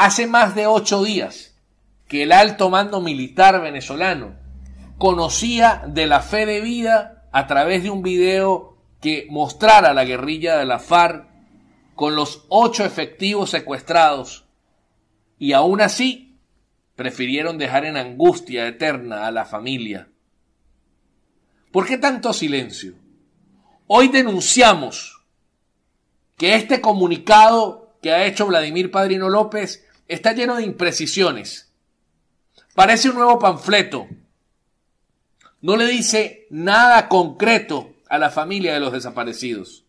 Hace más de ocho días que el alto mando militar venezolano conocía de la fe de vida a través de un video que mostrara la guerrilla de la FARC con los ocho efectivos secuestrados y aún así prefirieron dejar en angustia eterna a la familia. ¿Por qué tanto silencio? Hoy denunciamos que este comunicado que ha hecho Vladimir Padrino López está lleno de imprecisiones. Parece un nuevo panfleto. No le dice nada concreto a la familia de los desaparecidos.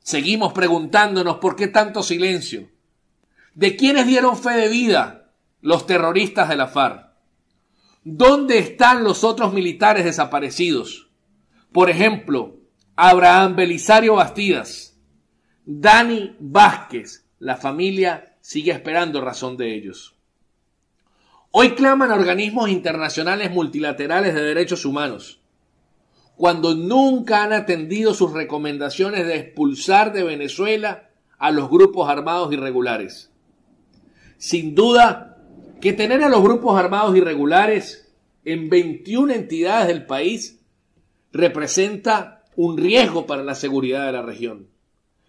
Seguimos preguntándonos por qué tanto silencio. ¿De quiénes dieron fe de vida los terroristas de la FARC? ¿Dónde están los otros militares desaparecidos? Por ejemplo, Abraham Belisario Bastidas, Dani Vázquez, la familia sigue esperando razón de ellos. Hoy claman organismos internacionales multilaterales de derechos humanos, cuando nunca han atendido sus recomendaciones de expulsar de Venezuela a los grupos armados irregulares. Sin duda que tener a los grupos armados irregulares en 21 entidades del país representa un riesgo para la seguridad de la región.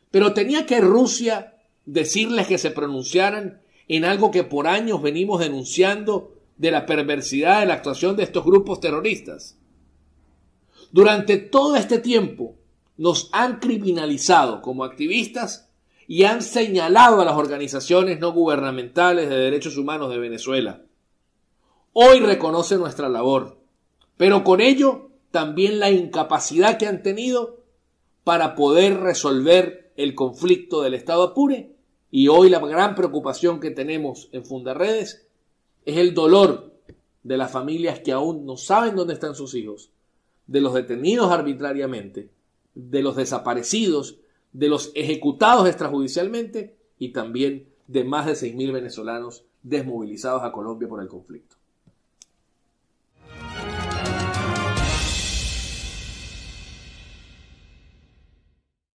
Pero tenía que Rusia decirles que se pronunciaran en algo que por años venimos denunciando de la perversidad de la actuación de estos grupos terroristas. Durante todo este tiempo nos han criminalizado como activistas y han señalado a las organizaciones no gubernamentales de derechos humanos de Venezuela. Hoy reconoce nuestra labor, pero con ello también la incapacidad que han tenido para poder resolver el conflicto del Estado Apure y hoy la gran preocupación que tenemos en Fundaredes es el dolor de las familias que aún no saben dónde están sus hijos, de los detenidos arbitrariamente, de los desaparecidos, de los ejecutados extrajudicialmente y también de más de 6.000 venezolanos desmovilizados a Colombia por el conflicto.